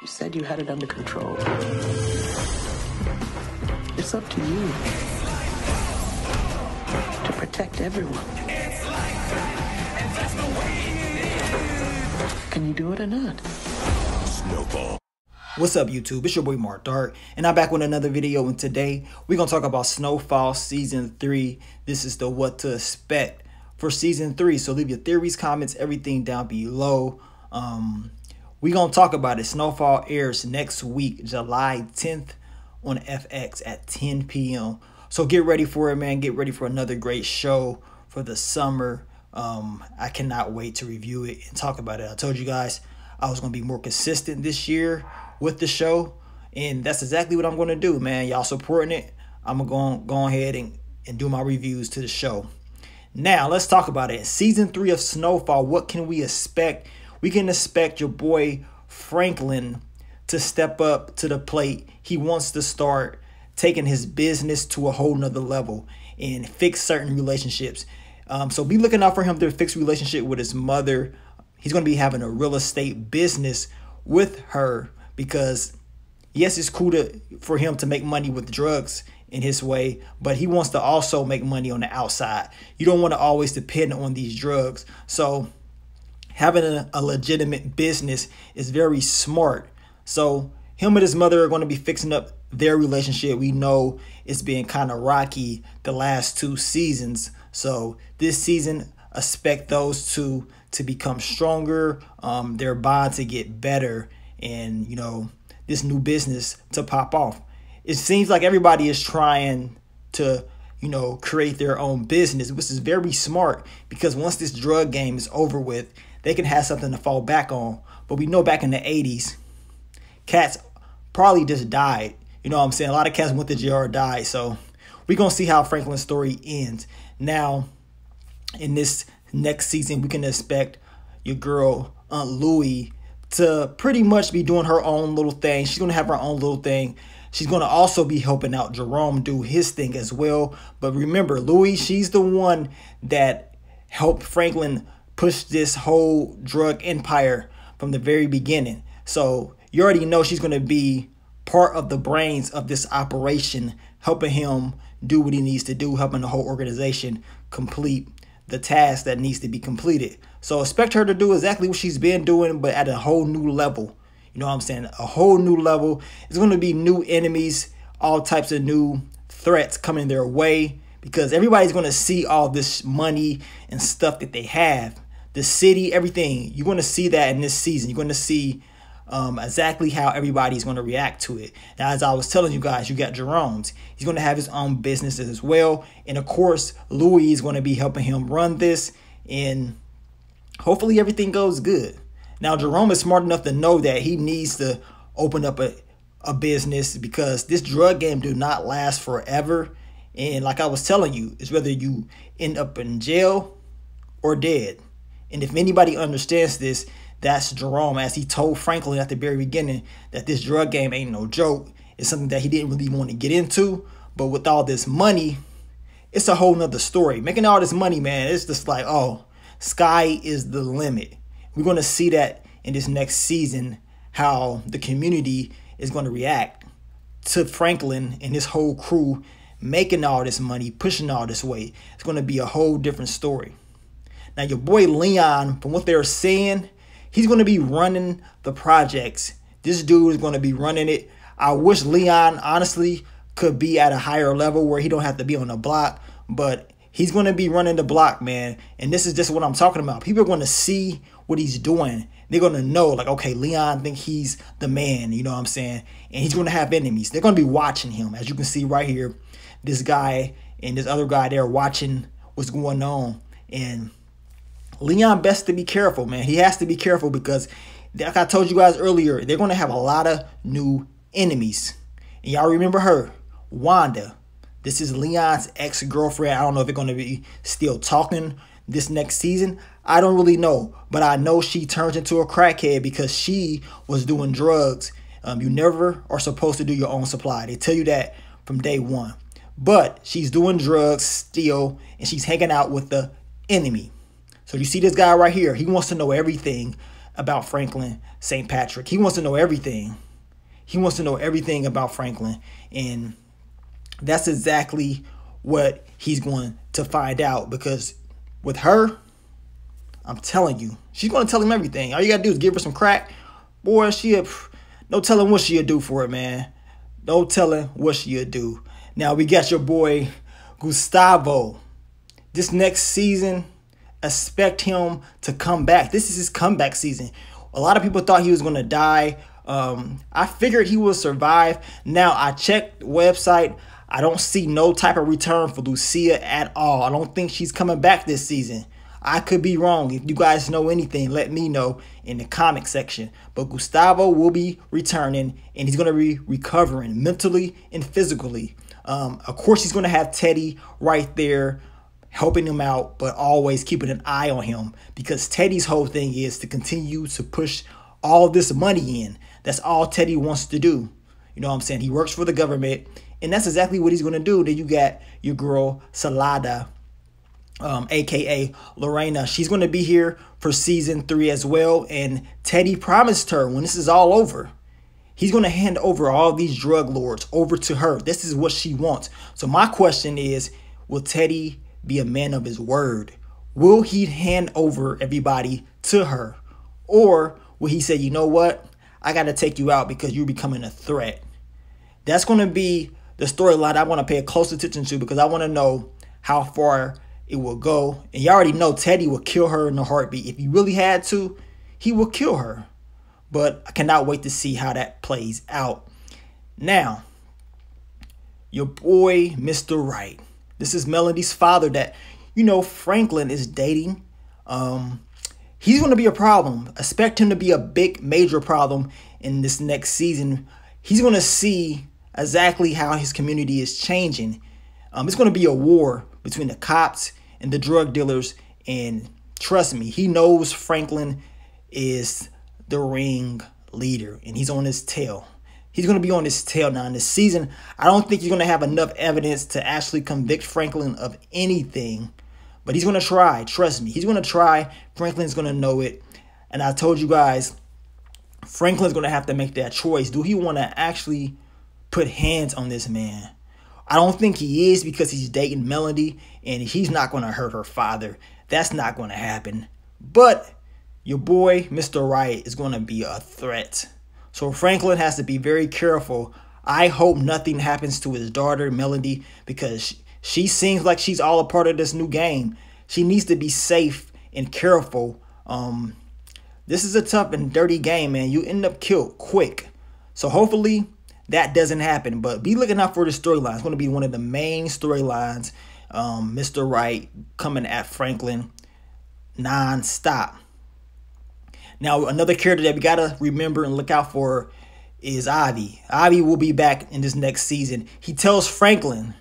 You said you had it under control. It's up to you to protect everyone. Can you do it or not? Snowball. What's up YouTube? It's your boy Mark Dark and I'm back with another video and today we're going to talk about Snowfall Season 3. This is the what to expect for Season 3. So leave your theories, comments, everything down below. Um, we're going to talk about it. Snowfall airs next week, July 10th on FX at 10 p.m. So get ready for it, man. Get ready for another great show for the summer. Um, I cannot wait to review it and talk about it. I told you guys I was going to be more consistent this year with the show, and that's exactly what I'm going to do, man. Y'all supporting it. I'm going to go ahead and, and do my reviews to the show. Now, let's talk about it. Season three of Snowfall, what can we expect? we can expect your boy Franklin to step up to the plate. He wants to start taking his business to a whole nother level and fix certain relationships. Um, so be looking out for him to fix relationship with his mother. He's going to be having a real estate business with her because yes, it's cool to, for him to make money with drugs in his way, but he wants to also make money on the outside. You don't want to always depend on these drugs. So having a, a legitimate business is very smart. So him and his mother are going to be fixing up their relationship. We know it's been kind of rocky the last two seasons. So this season, expect those two to become stronger, um, their bond to get better, and you know this new business to pop off. It seems like everybody is trying to you know create their own business, which is very smart because once this drug game is over with, they can have something to fall back on. But we know back in the 80s, cats probably just died. You know what I'm saying? A lot of cats went to jail or died. So we're going to see how Franklin's story ends. Now, in this next season, we can expect your girl, Aunt Louie, to pretty much be doing her own little thing. She's going to have her own little thing. She's going to also be helping out Jerome do his thing as well. But remember, Louie, she's the one that helped Franklin Push this whole drug empire from the very beginning. So you already know she's going to be part of the brains of this operation, helping him do what he needs to do, helping the whole organization complete the task that needs to be completed. So expect her to do exactly what she's been doing, but at a whole new level. You know what I'm saying? A whole new level. It's going to be new enemies, all types of new threats coming their way because everybody's going to see all this money and stuff that they have the city, everything. You're going to see that in this season. You're going to see um, exactly how everybody's going to react to it. Now, as I was telling you guys, you got Jerome's. He's going to have his own business as well. And of course, Louis is going to be helping him run this. And hopefully, everything goes good. Now, Jerome is smart enough to know that he needs to open up a, a business because this drug game do not last forever. And like I was telling you, it's whether you end up in jail or dead. And if anybody understands this, that's Jerome, as he told Franklin at the very beginning that this drug game ain't no joke. It's something that he didn't really want to get into. But with all this money, it's a whole nother story. Making all this money, man, it's just like, oh, sky is the limit. We're going to see that in this next season, how the community is going to react to Franklin and his whole crew making all this money, pushing all this weight. It's going to be a whole different story. Now, your boy Leon, from what they're saying, he's going to be running the projects. This dude is going to be running it. I wish Leon, honestly, could be at a higher level where he don't have to be on the block, but he's going to be running the block, man. And this is just what I'm talking about. People are going to see what he's doing. They're going to know, like, okay, Leon think he's the man, you know what I'm saying? And he's going to have enemies. They're going to be watching him. As you can see right here, this guy and this other guy, they're watching what's going on. And Leon Best to be careful, man. He has to be careful because, like I told you guys earlier, they're going to have a lot of new enemies. And y'all remember her, Wanda. This is Leon's ex girlfriend. I don't know if they're going to be still talking this next season. I don't really know, but I know she turns into a crackhead because she was doing drugs. Um, you never are supposed to do your own supply. They tell you that from day one. But she's doing drugs still, and she's hanging out with the enemy. So you see this guy right here, he wants to know everything about Franklin St. Patrick. He wants to know everything. He wants to know everything about Franklin. And that's exactly what he's going to find out because with her, I'm telling you, she's going to tell him everything. All you got to do is give her some crack. Boy, she'll, no telling what she'll do for it, man. No telling what she'll do. Now we got your boy Gustavo. This next season, expect him to come back. This is his comeback season. A lot of people thought he was going to die. Um, I figured he will survive. Now I checked website. I don't see no type of return for Lucia at all. I don't think she's coming back this season. I could be wrong. If you guys know anything, let me know in the comment section. But Gustavo will be returning and he's going to be recovering mentally and physically. Um, of course, he's going to have Teddy right there helping him out, but always keeping an eye on him because Teddy's whole thing is to continue to push all this money in. That's all Teddy wants to do. You know what I'm saying? He works for the government, and that's exactly what he's going to do. Then you got your girl, Salada, um, aka Lorena. She's going to be here for season three as well. And Teddy promised her when this is all over, he's going to hand over all these drug lords over to her. This is what she wants. So, my question is will Teddy be a man of his word? Will he hand over everybody to her? Or will he say, you know what? I got to take you out because you're becoming a threat. That's going to be the storyline I want to pay close attention to because I want to know how far it will go. And you already know Teddy will kill her in a heartbeat. If he really had to, he will kill her. But I cannot wait to see how that plays out. Now, your boy, Mr. Wright. This is Melody's father that, you know, Franklin is dating. Um, he's going to be a problem. Expect him to be a big, major problem in this next season. He's going to see exactly how his community is changing. Um, it's going to be a war between the cops and the drug dealers. And trust me, he knows Franklin is the ring leader and he's on his tail. He's going to be on his tail now in this season. I don't think he's going to have enough evidence to actually convict Franklin of anything, but he's going to try. Trust me, he's going to try. Franklin's going to know it. And I told you guys, Franklin's going to have to make that choice. Do he want to actually put hands on this man? I don't think he is because he's dating Melody and he's not going to hurt her father. That's not going to happen. But your boy, Mr. Wright, is going to be a threat. So Franklin has to be very careful. I hope nothing happens to his daughter, Melody, because she, seems like she's all a part of this new game. She needs to be safe and careful. Um, this is a tough and dirty game, man. You end up killed quick. So hopefully that doesn't happen. But be looking out for the storyline. It's going to be one of the main storylines. Um, Mr. Wright coming at Franklin nonstop. Now, another character that we got to remember and look out for is Ivy. Ivy will be back in this next season. He tells Franklin,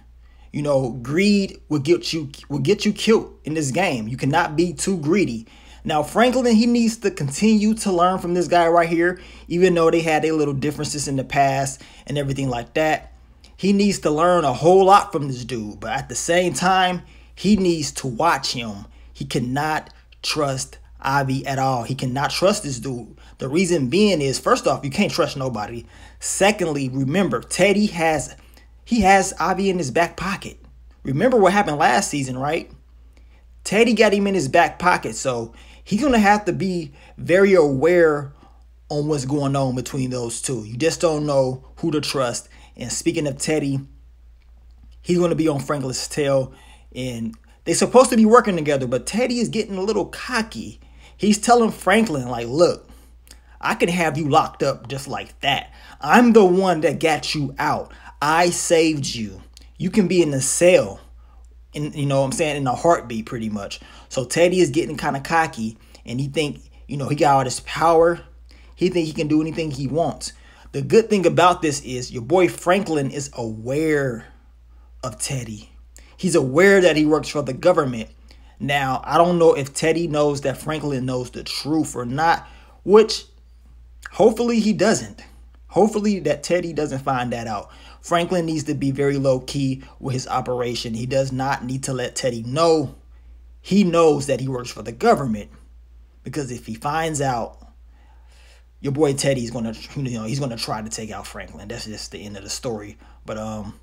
you know, greed will get you will get you killed in this game. You cannot be too greedy. Now, Franklin, he needs to continue to learn from this guy right here, even though they had their little differences in the past and everything like that. He needs to learn a whole lot from this dude, but at the same time, he needs to watch him. He cannot trust Ivy at all. He cannot trust this dude. The reason being is first off, you can't trust nobody. Secondly, remember Teddy has he has Ivy in his back pocket. Remember what happened last season, right? Teddy got him in his back pocket, so he's gonna have to be very aware on what's going on between those two. You just don't know who to trust. And speaking of Teddy, he's gonna be on Franklin's tail, and they're supposed to be working together, but Teddy is getting a little cocky He's telling Franklin, like, look, I can have you locked up just like that. I'm the one that got you out. I saved you. You can be in the cell. In, you know what I'm saying? In a heartbeat, pretty much. So Teddy is getting kind of cocky and he think, you know, he got all this power. He think he can do anything he wants. The good thing about this is your boy Franklin is aware of Teddy. He's aware that he works for the government. Now, I don't know if Teddy knows that Franklin knows the truth or not, which hopefully he doesn't. Hopefully that Teddy doesn't find that out. Franklin needs to be very low key with his operation. He does not need to let Teddy know he knows that he works for the government because if he finds out your boy Teddy's going to you know he's going to try to take out Franklin. That's just the end of the story. But um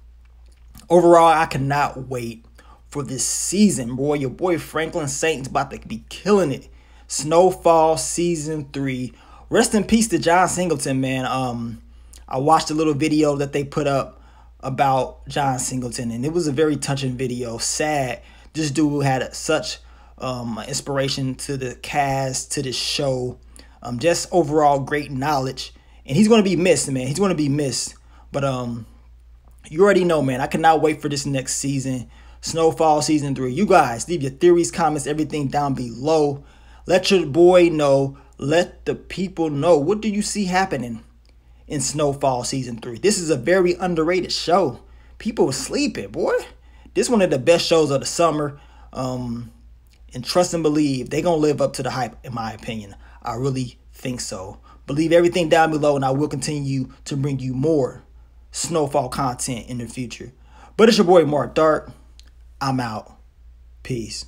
overall, I cannot wait for this season. Boy, your boy Franklin Saint's about to be killing it. Snowfall season three. Rest in peace to John Singleton, man. Um, I watched a little video that they put up about John Singleton, and it was a very touching video. Sad. This dude had such um, inspiration to the cast, to the show, um, just overall great knowledge. And he's going to be missed, man. He's going to be missed. But um, you already know, man. I cannot wait for this next season. Snowfall Season 3. You guys, leave your theories, comments, everything down below. Let your boy know. Let the people know. What do you see happening in Snowfall Season 3? This is a very underrated show. People are sleeping, boy. This one of the best shows of the summer. Um, and trust and believe they're going to live up to the hype, in my opinion. I really think so. Believe everything down below, and I will continue to bring you more Snowfall content in the future. But it's your boy Mark Dark. I'm out. Peace.